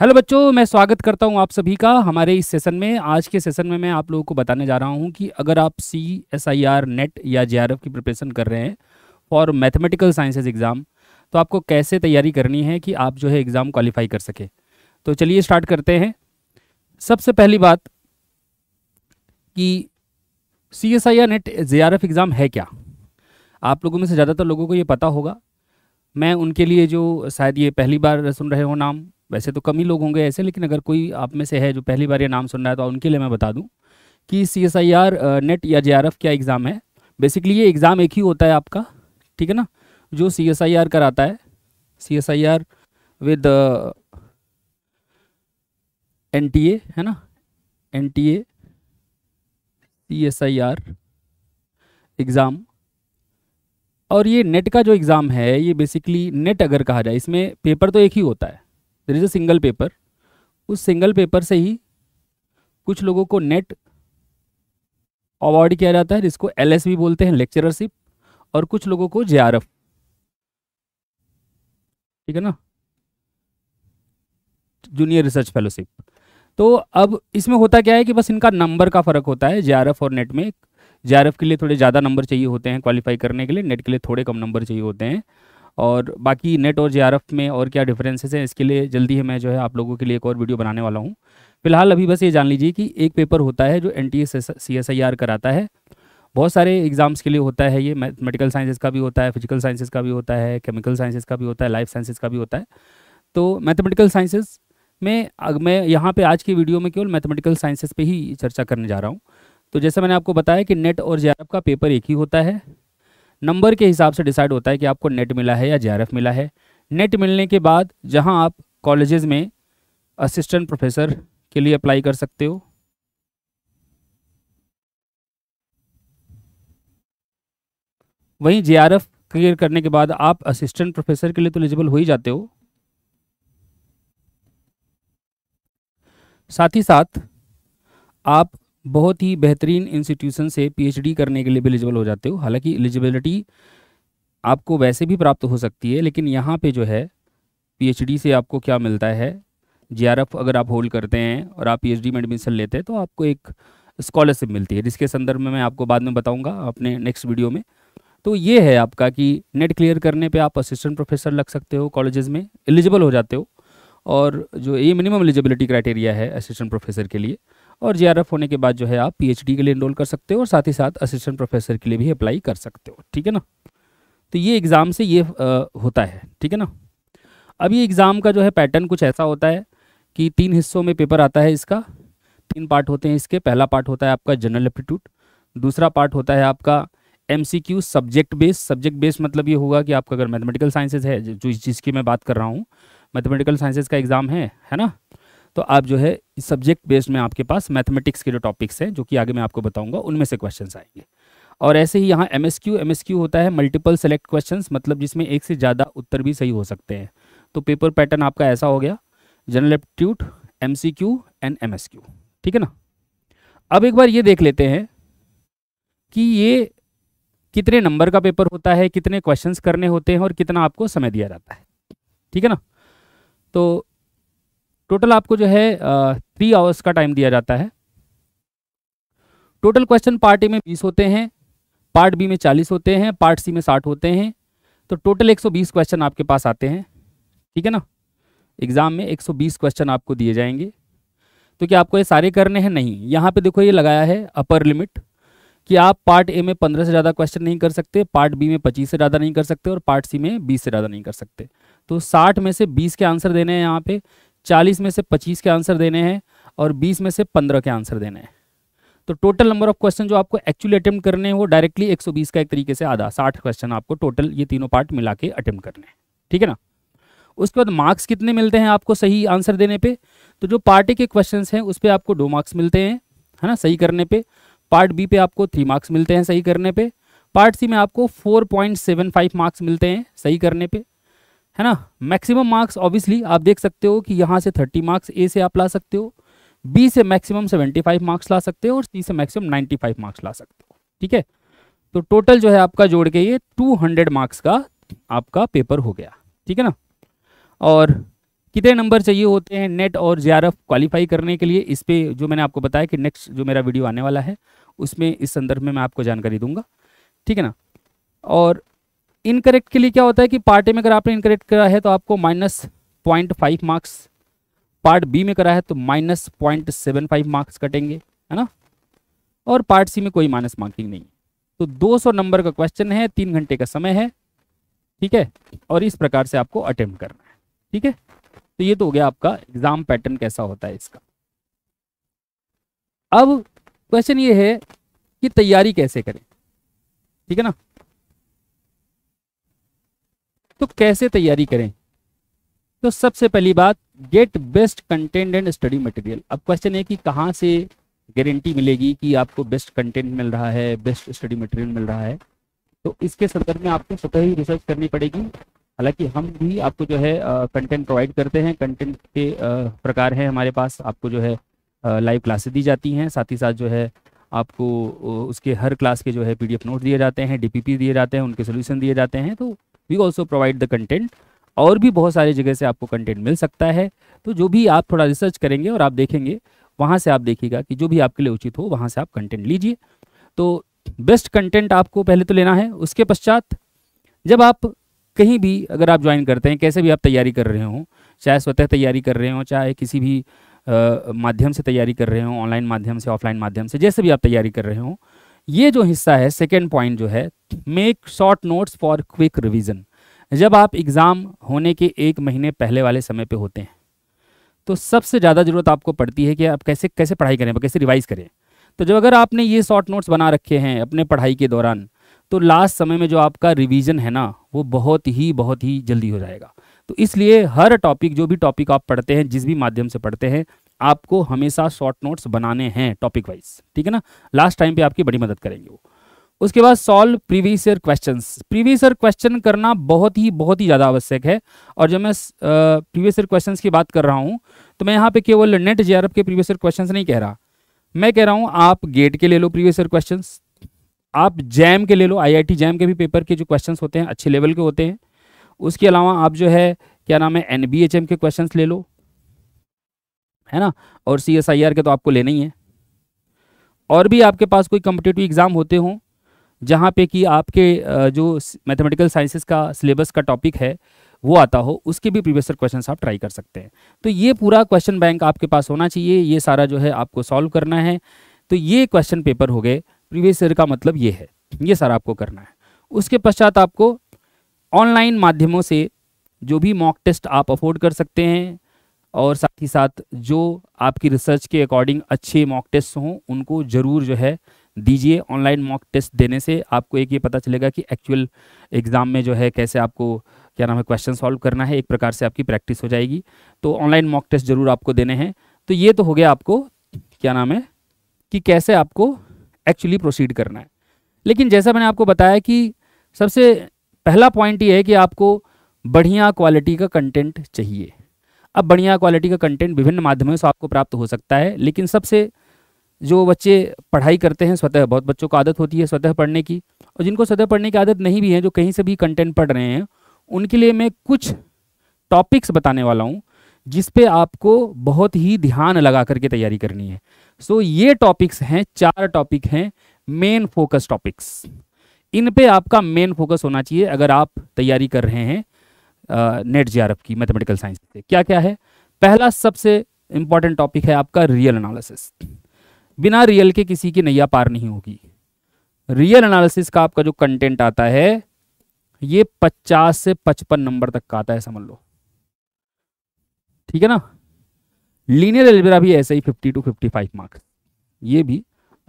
hello बच्चों मैं स्वागत करता हूं आप सभी का हमारे इस सेशन में आज के सेशन में मैं आप लोगों को बताने जा रहा हूं कि अगर आप C S I R NET या जे आर एफ की प्रिपरेशन कर रहे हैं फॉर मैथमेटिकल साइंसेज एग्ज़ाम तो आपको कैसे तैयारी करनी है कि आप जो है एग्ज़ाम क्वालिफाई कर सके तो चलिए स्टार्ट करते हैं सबसे पहली बात कि C S I R NET J R F exam है क्या आप लोगों में से ज़्यादातर लोगों को ये पता होगा मैं उनके लिए जो शायद ये पहली बार सुन रहे हो नाम वैसे तो कम ही लोग होंगे ऐसे लेकिन अगर कोई आप में से है जो पहली बार ये नाम सुन रहा है तो उनके लिए मैं बता दूँ कि C S I R NET या जे आर एफ क्या एग्ज़ाम है बेसिकली ये एग्ज़ाम एक ही होता है आपका ठीक है ना जो सी एस आई आर कराता है C S I R with N T A है ना N T A C S I R exam और ये नेट का जो एग्ज़ाम है ये बेसिकली नेट अगर कहा जाए इसमें पेपर तो एक ही होता है there is a single paper उस सिंगल पेपर से ही कुछ लोगों को नेट अवार्ड किया जाता है जिसको एल भी बोलते हैं लेक्चरशिप और कुछ लोगों को जे ठीक है ना जूनियर रिसर्च फेलोशिप तो अब इसमें होता क्या है कि बस इनका नंबर का फ़र्क होता है जे और नेट में जे के लिए थोड़े ज़्यादा नंबर चाहिए होते हैं क्वालिफाई करने के लिए नेट के लिए थोड़े कम नंबर चाहिए होते हैं और बाकी नेट और जे में और क्या डिफरेंसेस हैं इसके लिए जल्दी ही मैं जो है आप लोगों के लिए एक और वीडियो बनाने वाला हूँ फिलहाल अभी बस ये जान लीजिए कि एक पेपर होता है जो एन टी कराता है बहुत सारे एग्जाम्स के लिए होता है ये मैथमेटिकल साइंसेज का भी होता है फिजिकल साइंसेज का भी होता है केमिकल साइंसेज का भी होता है लाइफ साइंसेज का भी होता है तो मैथमेटिकल साइंसेज में मैं यहाँ पे आज की वीडियो में केवल मैथमेटिकल साइंसेज पे ही चर्चा करने जा रहा हूँ तो जैसे मैंने आपको बताया कि नेट और जे का पेपर एक ही होता है नंबर के हिसाब से डिसाइड होता है कि आपको नेट मिला है या जे मिला है नेट मिलने के बाद जहां आप कॉलेजेस में असिस्टेंट प्रोफेसर के लिए अप्लाई कर सकते हो वहीं जे क्लियर करने के बाद आप असिस्टेंट प्रोफेसर के लिए तो एलिजिबल हो ही जाते हो साथ ही साथ आप बहुत ही बेहतरीन इंस्टीट्यूशन से पीएचडी करने के लिए भी एलिजिबल हो जाते हो हालांकि एलिजिबिलिटी आपको वैसे भी प्राप्त हो सकती है लेकिन यहाँ पे जो है पीएचडी से आपको क्या मिलता है जीआरएफ अगर आप होल्ड करते हैं और आप पीएचडी में एडमिशन लेते हैं तो आपको एक स्कॉलरशिप मिलती है जिसके संदर्भ में मैं आपको बाद में बताऊँगा अपने नेक्स्ट वीडियो में तो ये है आपका कि नेट क्लियर करने पर आप असिस्टेंट प्रोफेसर लग सकते हो कॉलेजेज में एलिजिबल हो जाते हो और जो ये मिनिमम एलिजिबिलिटी क्राइटेरिया है असिस्टेंट प्रोफेसर के लिए और जे होने के बाद जो है आप पीएचडी के लिए इनरोल कर सकते हो और साथ ही साथ असिस्टेंट प्रोफेसर के लिए भी अप्लाई कर सकते हो ठीक है ना तो ये एग्ज़ाम से ये आ, होता है ठीक है ना अब ये एग्ज़ाम का जो है पैटर्न कुछ ऐसा होता है कि तीन हिस्सों में पेपर आता है इसका तीन पार्ट होते हैं इसके पहला पार्ट होता है आपका जनरल एप्टीट्यूड दूसरा पार्ट होता है आपका um subject based subject based मतलब ये होगा कि आपका अगर मैथमेटिकल साइंसेज है जो इस चीज़ की मैं बात कर रहा हूँ मैथमेटिकल साइंसेज का एग्ज़ाम है है ना तो आप जो है सब्जेक्ट बेस्ड में आपके पास मैथमेटिक्स के जो टॉपिक्स हैं जो कि आगे मैं आपको बताऊंगा उनमें से क्वेश्चन आएंगे और ऐसे ही यहाँ M S Q M S Q होता है मल्टीपल सेलेक्ट क्वेश्चन मतलब जिसमें एक से ज़्यादा उत्तर भी सही हो सकते हैं तो पेपर पैटर्न आपका ऐसा हो गया general aptitude M C Q and M S Q ठीक है ना अब एक बार ये देख लेते हैं कि ये कितने नंबर का पेपर होता है कितने क्वेश्चंस करने होते हैं और कितना आपको समय दिया जाता है ठीक है ना तो टोटल आपको जो है थ्री आवर्स का टाइम दिया जाता है टोटल क्वेश्चन पार्ट ए में बीस होते हैं पार्ट बी में चालीस होते हैं पार्ट सी में साठ होते हैं तो टोटल एक क्वेश्चन आपके पास आते हैं ठीक है ना एग्ज़ाम में एक क्वेश्चन आपको दिए जाएंगे तो क्या आपको ये सारे करने हैं नहीं यहाँ पे देखो ये लगाया है अपर लिमिट कि आप पार्ट ए में पंद्रह से ज़्यादा क्वेश्चन नहीं कर सकते पार्ट बी में पच्चीस से ज़्यादा नहीं कर सकते और पार्ट सी में बीस से ज़्यादा नहीं कर सकते तो साठ में से बीस के आंसर देने हैं यहाँ पे चालीस में से पच्चीस के आंसर देने हैं और बीस में से पंद्रह के आंसर देने हैं तो टोटल नंबर ऑफ क्वेश्चन जो आपको एक्चुअली अटेम्प्ट करने हैं वो डायरेक्टली 120 का एक तरीके से आधा 60 क्वेश्चन आपको टोटल ये तीनों पार्ट मिला के अटेम्प्ट करने हैं ठीक है ना उसके बाद मार्क्स कितने मिलते हैं आपको सही आंसर देने पे तो जो पार्ट ए के क्वेश्चन हैं उस पर आपको दो मार्क्स मिलते हैं है ना सही करने पर पार्ट बी पे आपको थ्री मार्क्स मिलते हैं सही करने पर पार्ट सी में आपको फोर मार्क्स मिलते हैं सही करने पर है ना मैक्सिमम मार्क्स ऑब्वियसली आप देख सकते हो कि यहाँ से थर्टी मार्क्स ए से आप ला सकते हो बी से मैक्सिमम सेवेंटी फाइव मार्क्स ला सकते हो और सी से मैक्सिमम नाइन्टी फाइव मार्क्स ला सकते हो ठीक है तो टोटल जो है आपका जोड़ के ये टू हंड्रेड मार्क्स का आपका पेपर हो गया ठीक है ना और कितने नंबर चाहिए होते हैं नेट और जे क्वालिफाई करने के लिए इस पर जो मैंने आपको बताया कि नेक्स्ट जो मेरा वीडियो आने वाला है उसमें इस संदर्भ में मैं आपको जानकारी दूंगा ठीक है ना और इनकरेक्ट के लिए क्या होता है कि पार्ट ए में अगर आपने इनकरेक्ट करा है तो आपको minus point five marks part B में करा है तो minus point seven five marks कटेंगे है ना और पार्ट सी में कोई माइनस मार्किंग नहीं तो सौ नंबर का क्वेश्चन है तीन घंटे का समय है ठीक है और इस प्रकार से आपको अटेम्प्ट करना है ठीक है तो ये तो हो गया आपका एग्जाम पैटर्न कैसा होता है इसका अब क्वेश्चन ये है कि तैयारी कैसे करें ठीक है ना तो कैसे तैयारी करें तो सबसे पहली बात get best content and study material अब क्वेश्चन है कि कहाँ से गारंटी मिलेगी कि आपको बेस्ट कंटेंट मिल रहा है बेस्ट स्टडी मटेरियल मिल रहा है तो इसके संदर्भ में आपको स्वतः ही रिसर्च करनी पड़ेगी हालांकि हम भी आपको जो है कंटेंट प्रोवाइड करते हैं कंटेंट के आ, प्रकार हैं हमारे पास आपको जो है लाइव क्लासेस दी जाती हैं साथ ही साथ जो है आपको उसके हर क्लास के जो है पीडीएफ नोट दिए जाते हैं डीपीपी दिए जाते हैं उनके सोल्यूशन दिए जाते हैं तो we also provide the content और भी बहुत सारी जगह से आपको कंटेंट मिल सकता है तो जो भी आप थोड़ा रिसर्च करेंगे और आप देखेंगे वहाँ से आप देखिएगा कि जो भी आपके लिए उचित हो वहाँ से आप कंटेंट लीजिए तो बेस्ट कंटेंट आपको पहले तो लेना है उसके पश्चात जब आप कहीं भी अगर आप ज्वाइन करते हैं कैसे भी आप तैयारी कर रहे हों चाहे स्वतः तैयारी कर रहे हों चाहे किसी भी माध्यम से तैयारी कर रहे हों ऑनलाइन माध्यम से ऑफलाइन माध्यम से जैसे भी आप तैयारी कर रहे हों ये जो हिस्सा है सेकेंड पॉइंट जो है make short notes for quick revision जब आप एग्ज़ाम होने के एक महीने पहले वाले समय पर होते हैं तो सबसे ज़्यादा ज़रूरत आपको पड़ती है कि आप कैसे कैसे पढ़ाई करें कैसे रिवाइज़ करें तो जब अगर आपने ये शॉर्ट नोट्स बना रखे हैं अपने पढ़ाई के दौरान तो लास्ट समय में जो आपका रिवीजन है ना वो बहुत ही बहुत ही जल्दी हो जाएगा तो इसलिए हर टॉपिक जो भी टॉपिक आप पढ़ते हैं जिस भी माध्यम से पढ़ते हैं आपको हमेशा शॉर्ट नोट्स बनाने हैं टॉपिक वाइज ठीक है ना लास्ट टाइम पे आपकी बड़ी मदद करेंगे वो उसके बाद solve previous year question previous year question करना बहुत ही बहुत ही ज़्यादा आवश्यक है और जब मैं प्रीवियस ईयर क्वेश्चन की बात कर रहा हूँ तो मैं यहाँ पे केवल नेट जे के प्रीवियस ईयर क्वेश्चन नहीं कह रहा मैं कह रहा हूँ आप गेट के ले लो प्रीवियस ईयर क्वेश्चन आप जैम के ले लो आई जैम के भी पेपर के जो क्वेश्चन होते हैं अच्छे लेवल के होते हैं उसके अलावा आप जो है क्या नाम है एन के क्वेश्चन ले लो है ना और सी एस आई आर के तो आपको लेना ही है और भी आपके पास कोई कम्पिटेटिव एग्ज़ाम होते हों जहाँ पे कि आपके जो मैथमेटिकल साइंसेस का सिलेबस का टॉपिक है वो आता हो उसके भी प्रीवियसर क्वेश्चन आप ट्राई कर सकते हैं तो ये पूरा क्वेश्चन बैंक आपके पास होना चाहिए ये सारा जो है आपको सॉल्व करना है तो ये क्वेश्चन पेपर हो गए प्रीवियस ईयर का मतलब ये है ये सारा आपको करना है उसके पश्चात आपको ऑनलाइन माध्यमों से जो भी मॉक टेस्ट आप अफोर्ड कर सकते हैं और साथ ही साथ जो आपकी रिसर्च के अकॉर्डिंग अच्छे मॉक टेस्ट हों उनको ज़रूर जो है दीजिए ऑनलाइन मॉक टेस्ट देने से आपको एक ये पता चलेगा कि एक्चुअल एग्ज़ाम में जो है कैसे आपको क्या नाम है क्वेश्चन सॉल्व करना है एक प्रकार से आपकी प्रैक्टिस हो जाएगी तो ऑनलाइन मॉक टेस्ट ज़रूर आपको देने हैं तो ये तो हो गया आपको क्या नाम है कि कैसे आपको एक्चुअली प्रोसीड करना है लेकिन जैसा मैंने आपको बताया कि सबसे पहला पॉइंट ये है कि आपको बढ़िया क्वालिटी का कंटेंट चाहिए अब बढ़िया क्वालिटी का कंटेंट विभिन्न माध्यमों से आपको प्राप्त हो सकता है लेकिन सबसे जो बच्चे पढ़ाई करते हैं स्वतः बहुत बच्चों को आदत होती है स्वतः पढ़ने की और जिनको स्वतः पढ़ने की आदत नहीं भी है जो कहीं से भी कंटेंट पढ़ रहे हैं उनके लिए मैं कुछ टॉपिक्स बताने वाला हूँ जिस पे आपको बहुत ही ध्यान लगा करके तैयारी करनी है सो so, ये टॉपिक्स हैं चार टॉपिक हैं मेन फोकस टॉपिक्स इन पे आपका मेन फोकस होना चाहिए अगर आप तैयारी कर रहे हैं नेट जी की मैथमेटिकल साइंस से क्या क्या है पहला सबसे इंपॉर्टेंट टॉपिक है आपका रियल एनालिसिस बिना रियल के किसी की नैया पार नहीं होगी रियल एनालिसिस का आपका जो कंटेंट आता है ये 50 से 55 नंबर तक का आता है समझ लो ठीक है ना लीनियर एल्जेब्रा भी ऐसे ही 50 टू 55 मार्क्स ये भी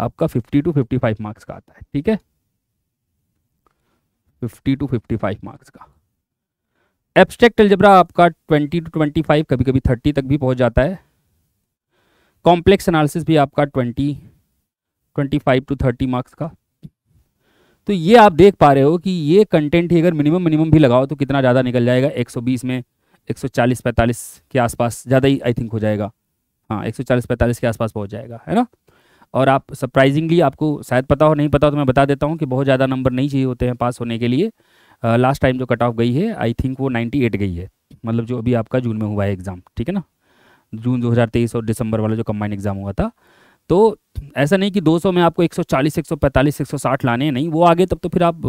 आपका 50 टू 55 मार्क्स का आता है ठीक है 50 टू 55 मार्क्स का एब्स्ट्रैक्ट एल्जब्रा आपका 20 टू 25 कभी कभी 30 तक भी पहुंच जाता है कॉम्प्लेक्स एनालिसिस भी आपका 20 25 टू 30 मार्क्स का तो ये आप देख पा रहे हो कि ये कंटेंट ही अगर मिनिमम मिनिमम भी लगाओ तो कितना ज़्यादा निकल जाएगा 120 में 140 45 के आसपास ज़्यादा ही आई थिंक हो जाएगा हाँ 140 45 के आसपास पहुंच जाएगा है ना और आप सरप्राइजिंगली आपको शायद पता हो नहीं पता हो तो मैं बता देता हूँ कि बहुत ज़्यादा नंबर नहीं चाहिए होते हैं पास होने के लिए लास्ट टाइम जो कट ऑफ गई है आई थिंक वो 98 गई है मतलब जो अभी आपका जून में हुआ है एग्ज़ाम ठीक है ना जून 2023 और दिसंबर वाला जो कम्बाइंड एग्ज़ाम हुआ था तो ऐसा नहीं कि 200 में आपको 140, 145, 160 लाने हैं नहीं वो आगे तब तो फिर आप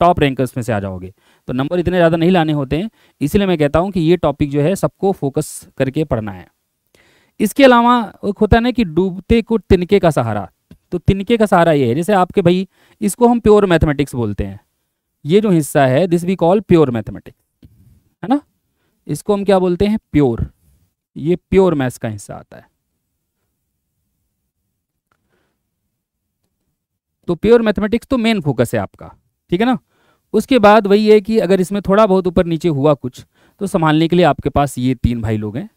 टॉप रैंकर्स में से आ जाओगे तो नंबर इतने ज़्यादा नहीं लाने होते हैं इसलिए मैं कहता हूँ कि ये टॉपिक जो है सबको फोकस करके पढ़ना है इसके अलावा एक होता है ना कि डूबते को तिनके का सहारा तो तिनके का सहारा ये है जैसे आपके भाई इसको हम प्योर मैथमेटिक्स बोलते हैं ये जो हिस्सा है this we call pure mathematics है ना इसको हम क्या बोलते हैं प्योर ये प्योर मैथ्स का हिस्सा आता है तो प्योर मैथमेटिक्स तो मेन फोकस है आपका ठीक है ना उसके बाद वही है कि अगर इसमें थोड़ा बहुत ऊपर नीचे हुआ कुछ तो संभालने के लिए आपके पास ये तीन भाई लोग हैं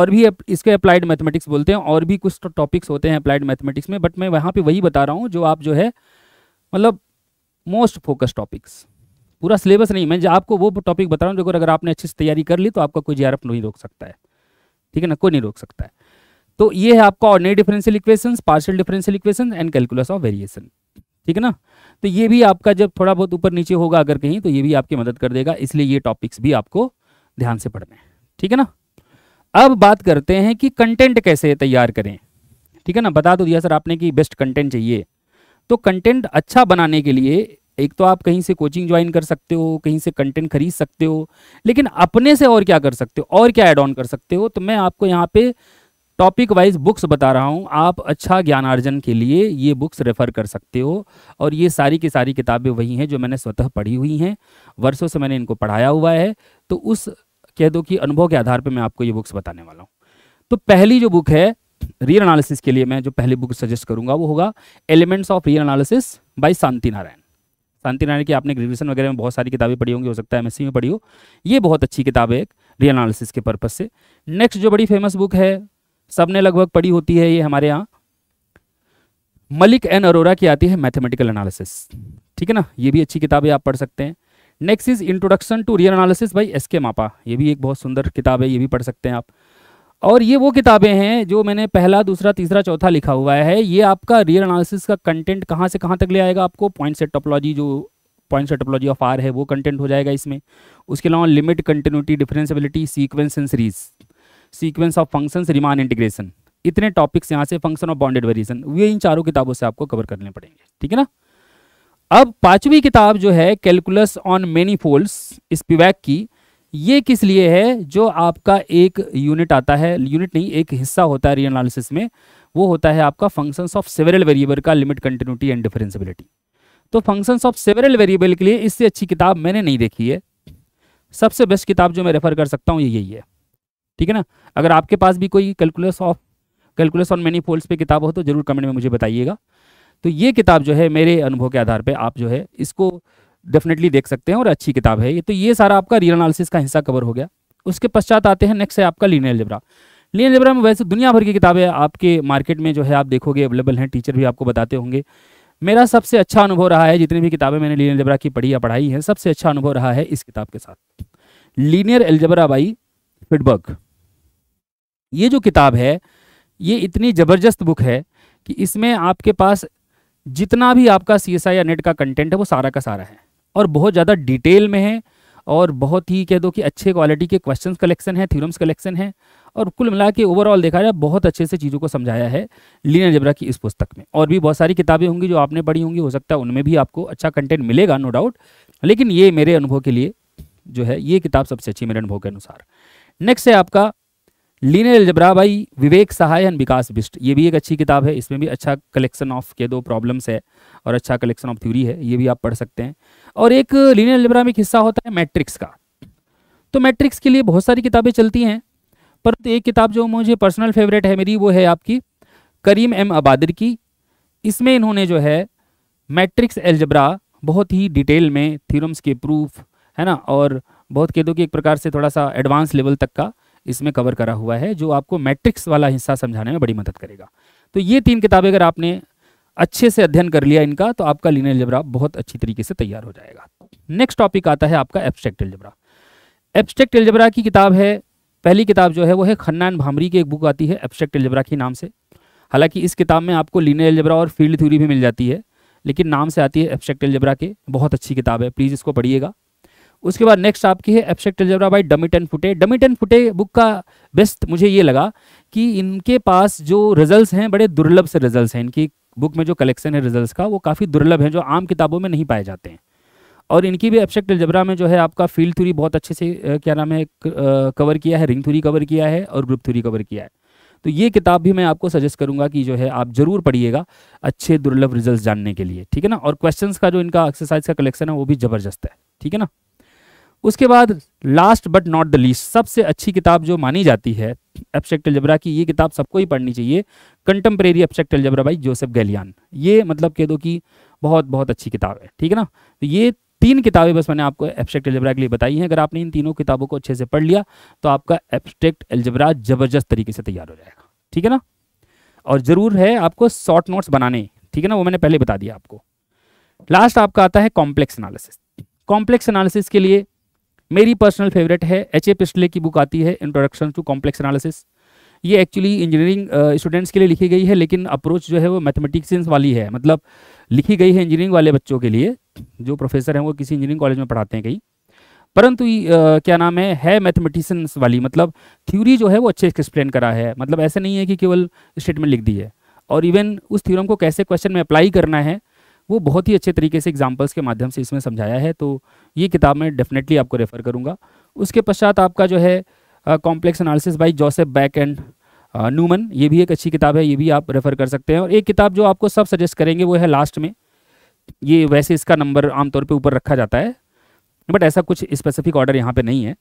और भी इसके अप्लाइड मैथमेटिक्स बोलते हैं और भी कुछ टॉपिक्स तो होते हैं अप्लाइड मैथमेटिक्स में बट मैं वहाँ पे वही बता रहा हूँ जो आप जो है मतलब मोस्ट फोकस टॉपिक्स पूरा सिलेबस नहीं मैं आपको वो टॉपिक बता रहा हूँ जो अगर आपने अच्छे से तैयारी कर ली तो आपका कोई जी नहीं रोक सकता है ठीक है ना कोई नहीं रोक सकता है तो ये है आपका ordinary differential equation partial differential equation and calculus of variation ठीक है ना तो ये भी आपका जब थोड़ा बहुत ऊपर नीचे होगा अगर कहीं तो ये भी आपकी मदद कर देगा इसलिए ये टॉपिक्स भी आपको ध्यान से पढ़ने हैं ठीक है ना अब बात करते हैं कि कंटेंट कैसे तैयार करें ठीक है ना बता दो तो दिया सर आपने कि बेस्ट कंटेंट चाहिए तो कंटेंट अच्छा बनाने के लिए एक तो आप कहीं से कोचिंग ज्वाइन कर सकते हो कहीं से कंटेंट खरीद सकते हो लेकिन अपने से और क्या कर सकते हो और क्या एड ऑन कर सकते हो तो मैं आपको यहाँ पे टॉपिक वाइज बुक्स बता रहा हूँ आप अच्छा ज्ञानार्जन के लिए ये बुक्स रेफ़र कर सकते हो और ये सारी की सारी किताबें वही हैं जो मैंने स्वतः पढ़ी हुई हैं वर्षों से मैंने इनको पढ़ाया हुआ है तो उस कह दो कि अनुभव के आधार पर मैं आपको ये बुक्स बताने वाला हूँ तो पहली जो बुक है रियल एनालिसिस के लिए मैं जो पहली बुक सजेस्ट करूंगा वो होगा elements of real analysis by Shanti Narayan Shanti Narayan की आपने ग्रेजुएशन वगैरह में बहुत सारी किताबें पढ़ी होंगी हो सकता है एमएससी में पढ़ी हो ये बहुत अच्छी किताब है एक रियल एनालिसिस के पर्पज से नेक्स्ट जो बड़ी फेमस बुक है सबने लगभग पढ़ी होती है ये हमारे यहाँ मलिक एन अरोरा की आती है मैथमेटिकल एनालिसिस ठीक है ना ये भी अच्छी किताब है आप पढ़ सकते हैं next is introduction to real analysis by S K Mapa ये भी एक बहुत सुंदर किताब है ये भी पढ़ सकते हैं आप और ये वो किताबें हैं जो मैंने पहला दूसरा तीसरा चौथा लिखा हुआ है ये आपका रियल एनालिसिस का कंटेंट कहाँ से कहाँ तक ले आएगा आपको पॉइंट सेट टोपोलॉजी जो point set topology of R है वो कंटेंट हो जाएगा इसमें उसके अलावा limit continuity differentiability sequence and series sequence of functions Riemann integration इतने टॉपिक्स यहाँ से फंक्शन ऑफ बाउंडेड वेरिएशन वे इन चारों किताबों से आपको कवर करने पड़ेंगे ठीक है ना अब पांचवी किताब जो है calculus on manifolds Spivak की ये किस लिए है जो आपका एक यूनिट आता है यूनिट नहीं एक हिस्सा होता है रीएनालिसिस में वो होता है आपका फंक्शंस ऑफ सेवरल वेरिएबल का लिमिट कंटिन्यूटी एंड डिफरेंसिबिलिटी तो फंक्शंस ऑफ सेवरल वेरिएबल के लिए इससे अच्छी किताब मैंने नहीं देखी है सबसे बेस्ट किताब जो मैं रेफर कर सकता हूँ ये यही है ठीक है ना अगर आपके पास भी कोई calculus of calculus on manifolds पे किताब हो तो जरूर कमेंट में मुझे बताइएगा तो ये किताब जो है मेरे अनुभव के आधार पर आप जो है इसको डेफिनेटली देख सकते हैं और अच्छी किताब है ये तो ये सारा आपका रियल एनालिसिस का हिस्सा कवर हो गया उसके पश्चात आते हैं नेक्स्ट है आपका लीनियर लिब्रा लीनियर लिब्रा में वैसे दुनिया भर की किताबें आपके मार्केट में जो है आप देखोगे अवेलेबल हैं टीचर भी आपको बताते होंगे मेरा सबसे अच्छा अनुभव रहा है जितनी भी किताबें मैंने लीनियर एल्जबरा की पढ़ी या पढ़ाई है सबसे अच्छा अनुभव रहा है इस किताब के साथ लीनियर एल्जबरा बाई फिडबर्ग ये जो किताब है ये इतनी ज़बरदस्त बुक है कि इसमें आपके पास जितना भी आपका सी या नेट का कंटेंट है वो सारा का सारा है और बहुत ज़्यादा डिटेल में है और बहुत ही कह दो कि अच्छे क्वालिटी के क्वेश्चंस कलेक्शन है थ्योरम्स कलेक्शन है और कुल मिला के ओवरऑल देखा जाए बहुत अच्छे से चीज़ों को समझाया है लीना जबरा की इस पुस्तक में और भी बहुत सारी किताबें होंगी जो आपने पढ़ी होंगी हो सकता है उनमें भी आपको अच्छा कंटेंट मिलेगा नो डाउट लेकिन ये मेरे अनुभव के लिए जो है ये किताब सबसे अच्छी मेरे अनुभव के अनुसार नेक्स्ट है आपका लीनियर अलजबरा भाई विवेक सहाय एंड विकास बिस्ट ये भी एक अच्छी किताब है इसमें भी अच्छा कलेक्शन ऑफ के दो प्रॉब्लम्स है और अच्छा कलेक्शन ऑफ थ्योरी है ये भी आप पढ़ सकते हैं और एक लीनियर अलजबरा में एक हिस्सा होता है मैट्रिक्स का तो मैट्रिक्स के लिए बहुत सारी किताबें चलती हैं पर एक किताब जो मुझे पर्सनल फेवरेट है मेरी वो है आपकी करीम एम अबादर की इसमें इन्होंने जो है मैट्रिक्स एल्जब्रा बहुत ही डिटेल में थीरम्स के प्रूफ है ना और बहुत कह दो कि एक प्रकार से थोड़ा सा एडवांस लेवल तक का इसमें कवर करा हुआ है जो आपको मैट्रिक्स वाला हिस्सा समझाने में बड़ी मदद करेगा तो ये तीन किताबें अगर आपने अच्छे से अध्ययन कर लिया इनका तो आपका लीनियर जबरा बहुत अच्छी तरीके से तैयार हो जाएगा नेक्स्ट टॉपिक आता है आपका एब्स्ट्रैक्ट अलजेब्रा एब्स्ट्रैक्ट अलजेब्रा की किताब है पहली किताब जो है वो है खन्ना भामरी की एक बुक आती है एब्स्ट्रैक्ट अलजेब्रा के नाम से हालांकि इस किताब में आपको लीनियर एलजबरा और फील्ड थ्योरी भी मिल जाती है लेकिन नाम से आती है एब्स्ट्रैक्ट एलजबरा के बहुत अच्छी किताब है प्लीज़ इसको पढ़िएगा उसके बाद नेक्स्ट आपकी है abstract algebra by Dummit and Foote Dummit and Foote book का बेस्ट मुझे ये लगा कि इनके पास जो रिजल्ट्स हैं बड़े दुर्लभ से रिजल्ट्स हैं इनकी बुक में जो कलेक्शन है रिजल्ट्स का वो काफ़ी दुर्लभ हैं जो आम किताबों में नहीं पाए जाते हैं और इनकी भी एब्स्ट्रैक्ट एल्जरा में जो है आपका फील्ड थ्री बहुत अच्छे से क्या नाम है कवर किया है रिंग थ्री कवर किया है और ग्रुप थ्री कवर किया है तो ये किताब भी मैं आपको सजेस्ट करूंगा कि जो है आप जरूर पढ़िएगा अच्छे दुर्लभ रिजल्ट्स जानने के लिए ठीक है ना और क्वेश्चंस का जो इनका एक्सरसाइज का कलेक्शन है वो भी जबरदस्त है ठीक है ना उसके बाद last but not the least सबसे अच्छी किताब जो मानी जाती है एब्स्ट्रैक्ट जबरा की ये किताब सबको ही पढ़नी चाहिए contemporary abstract algebra by Joseph Gallian ये मतलब कह दो कि बहुत बहुत अच्छी किताब है ठीक है ना तो ये तीन किताबें बस मैंने आपको एब्स्ट्रैक्ट एल्जबरा के लिए बताई हैं अगर आपने इन तीनों किताबों को अच्छे से पढ़ लिया तो आपका एब्स्ट्रैक्ट एल्जबरा जबरदस्त तरीके से तैयार हो जाएगा ठीक है ना और ज़रूर है आपको शॉर्ट नोट्स बनाने ठीक है ना वो मैंने पहले बता दिया आपको लास्ट आपका आता है कॉम्प्लेक्स एनालिसिस कॉम्प्लेक्स एनालिसिस के लिए मेरी पर्सनल फेवरेट है एच ए पिस्टले की बुक आती है इंट्रोडक्शन टू कॉम्प्लेक्स एनालिसिस ये एक्चुअली इंजीनियरिंग स्टूडेंट्स के लिए लिखी गई है लेकिन अप्रोच जो है वो मैथमेटिक्स वाली है मतलब लिखी गई है इंजीनियरिंग वाले बच्चों के लिए जो प्रोफेसर हैं वो किसी इंजीनियरिंग कॉलेज में पढ़ाते हैं कहीं परंतु क्या नाम है है मैथमेटिशंस वाली मतलब थ्योरी जो है वो अच्छे से एक्सप्लेन करा है मतलब ऐसे नहीं है कि केवल स्टेटमेंट लिख दी है और इवन उस थ्योरम को कैसे क्वेश्चन में अप्लाई करना है वो बहुत ही अच्छे तरीके से एग्जाम्पल्स के माध्यम से इसमें समझाया है तो ये किताब मैं डेफिनेटली आपको रेफ़र करूँगा उसके पश्चात आपका जो है complex analysis by Joseph Bak and Newman ये भी एक अच्छी किताब है ये भी आप रेफ़र कर सकते हैं और एक किताब जो आपको सब सजेस्ट करेंगे वो है लास्ट में ये वैसे इसका नंबर आमतौर पे ऊपर रखा जाता है बट ऐसा कुछ स्पेसिफिक ऑर्डर यहाँ पे नहीं है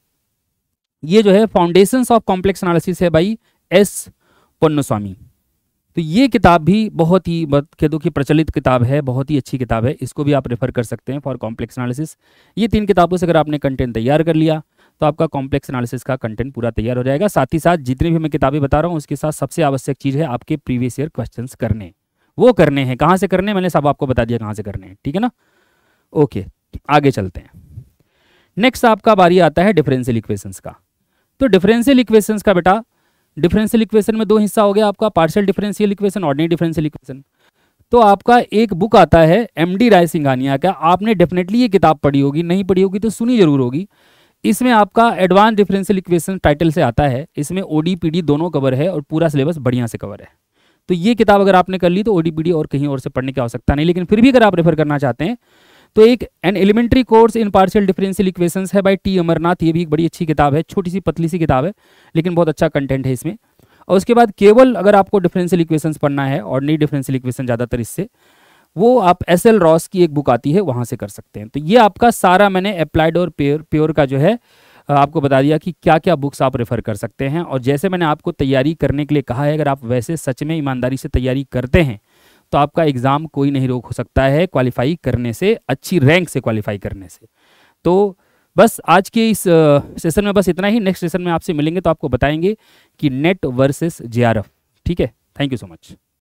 ये जो है फाउंडेशंस ऑफ कॉम्प्लेक्स एनालिसिस है भाई एस पन्नुस्वामी तो ये किताब भी बहुत ही कह दो कि प्रचलित किताब है बहुत ही अच्छी किताब है इसको भी आप रेफर कर सकते हैं फॉर कॉम्प्लेक्स एनालिसिस ये तीन किताबों से अगर आपने कंटेंट तैयार कर लिया तो आपका कॉम्प्लेक्स एनालिसिस का कंटेंट पूरा तैयार हो जाएगा साथ ही साथ जितनी भी मैं किताबें बता रहा हूँ उसके साथ सबसे आवश्यक चीज़ है आपके प्रीवियस ईयर क्वेश्चन करने वो करने हैं कहाँ से करने मैंने सब आपको बता दिया कहाँ से करने हैं ठीक है ना ओके आगे चलते हैं नेक्स्ट आपका बारी आता है डिफरेंशियल इक्वेशंस का तो डिफरेंशियल इक्वेशंस का बेटा डिफरेंशियल इक्वेशन में दो हिस्सा हो गया आपका partial differential equation ordinary differential equation तो आपका एक बुक आता है एम डी राय सिंघानिया का आपने डेफिनेटली ये किताब पढ़ी होगी नहीं पढ़ी होगी तो सुनी जरूर होगी इसमें आपका एडवांस डिफरेंशियल इक्वेशन टाइटल से आता है इसमें ओ दोनों कवर है और पूरा सिलेबस बढ़िया से कवर है तो ये किताब अगर आपने कर ली तो ओ और कहीं और से पढ़ने की आवश्यकता नहीं लेकिन फिर भी अगर आप रेफर करना चाहते हैं तो एक an elementary course in partial differential equation है बाई टी अमरनाथ ये भी एक बड़ी अच्छी किताब है छोटी सी पतली सी किताब है लेकिन बहुत अच्छा कंटेंट है इसमें और उसके बाद केवल अगर आपको डिफरेंशियल इक्वेशंस पढ़ना है और नहीं डिफरेंशियल इक्वेशन ज़्यादातर इससे वो आप एस एल रॉस की एक बुक आती है वहाँ से कर सकते हैं तो ये आपका सारा मैंने अप्लाइड और प्योर प्योर का जो है आपको बता दिया कि क्या क्या बुक्स आप रेफ़र कर सकते हैं और जैसे मैंने आपको तैयारी करने के लिए कहा है अगर आप वैसे सच में ईमानदारी से तैयारी करते हैं तो आपका एग्ज़ाम कोई नहीं रोक हो सकता है क्वालिफाई करने से अच्छी रैंक से क्वालिफाई करने से तो बस आज के इस सेशन में बस इतना ही नेक्स्ट सेशन में आपसे मिलेंगे तो आपको बताएंगे कि नेट वर्सेस जे ठीक है थैंक यू सो मच